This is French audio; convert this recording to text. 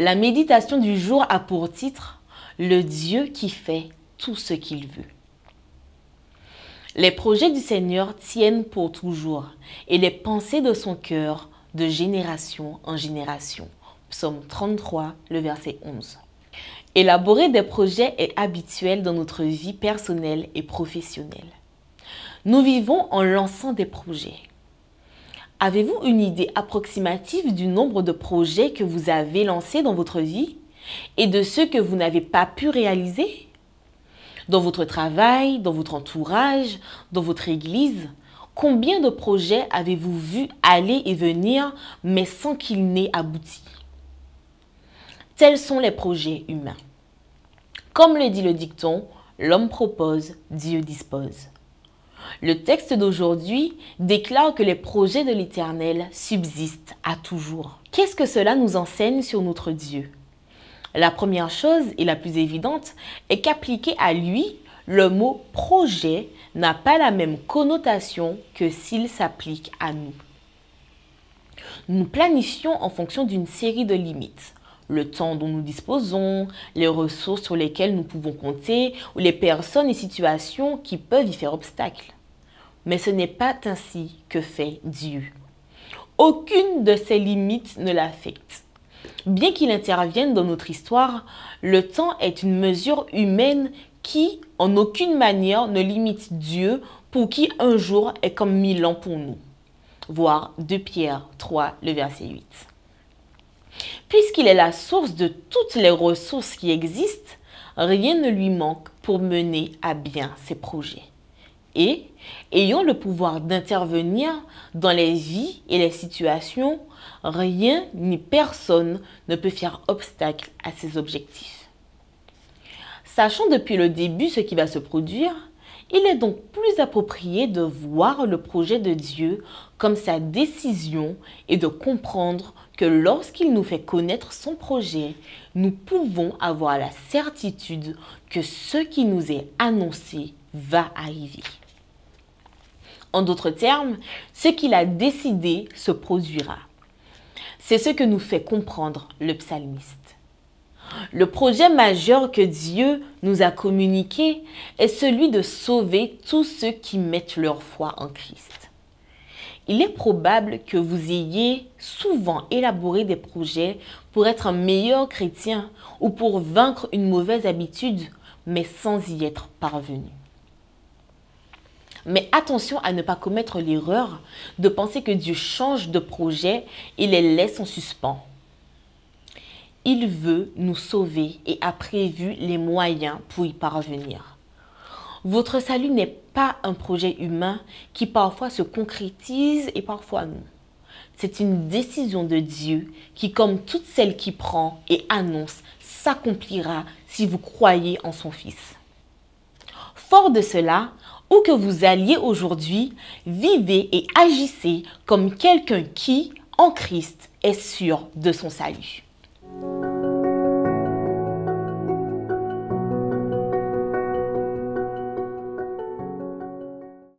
La méditation du jour a pour titre Le Dieu qui fait tout ce qu'il veut. Les projets du Seigneur tiennent pour toujours et les pensées de son cœur de génération en génération. Psaume 33, le verset 11. Élaborer des projets est habituel dans notre vie personnelle et professionnelle. Nous vivons en lançant des projets. Avez-vous une idée approximative du nombre de projets que vous avez lancés dans votre vie et de ceux que vous n'avez pas pu réaliser Dans votre travail, dans votre entourage, dans votre église, combien de projets avez-vous vu aller et venir mais sans qu'ils n'aient abouti Tels sont les projets humains. Comme le dit le dicton, l'homme propose, Dieu dispose. Le texte d'aujourd'hui déclare que les projets de l'Éternel subsistent à toujours. Qu'est-ce que cela nous enseigne sur notre Dieu La première chose et la plus évidente est qu'appliqué à lui, le mot projet n'a pas la même connotation que s'il s'applique à nous. Nous planifions en fonction d'une série de limites le temps dont nous disposons, les ressources sur lesquelles nous pouvons compter ou les personnes et situations qui peuvent y faire obstacle. Mais ce n'est pas ainsi que fait Dieu. Aucune de ses limites ne l'affecte. Bien qu'il intervienne dans notre histoire, le temps est une mesure humaine qui, en aucune manière, ne limite Dieu pour qui un jour est comme mille ans pour nous. Voir 2 Pierre 3, le verset 8. Puisqu'il est la source de toutes les ressources qui existent, rien ne lui manque pour mener à bien ses projets. Et, ayant le pouvoir d'intervenir dans les vies et les situations, rien ni personne ne peut faire obstacle à ses objectifs. Sachant depuis le début ce qui va se produire, il est donc plus approprié de voir le projet de Dieu comme sa décision et de comprendre que lorsqu'il nous fait connaître son projet, nous pouvons avoir la certitude que ce qui nous est annoncé va arriver. En d'autres termes, ce qu'il a décidé se produira. C'est ce que nous fait comprendre le psalmiste. Le projet majeur que Dieu nous a communiqué est celui de sauver tous ceux qui mettent leur foi en Christ. Il est probable que vous ayez souvent élaboré des projets pour être un meilleur chrétien ou pour vaincre une mauvaise habitude, mais sans y être parvenu. Mais attention à ne pas commettre l'erreur de penser que Dieu change de projet et les laisse en suspens il veut nous sauver et a prévu les moyens pour y parvenir. Votre salut n'est pas un projet humain qui parfois se concrétise et parfois non. C'est une décision de Dieu qui, comme toute celle qui prend et annonce, s'accomplira si vous croyez en son Fils. Fort de cela, où que vous alliez aujourd'hui, vivez et agissez comme quelqu'un qui, en Christ, est sûr de son salut.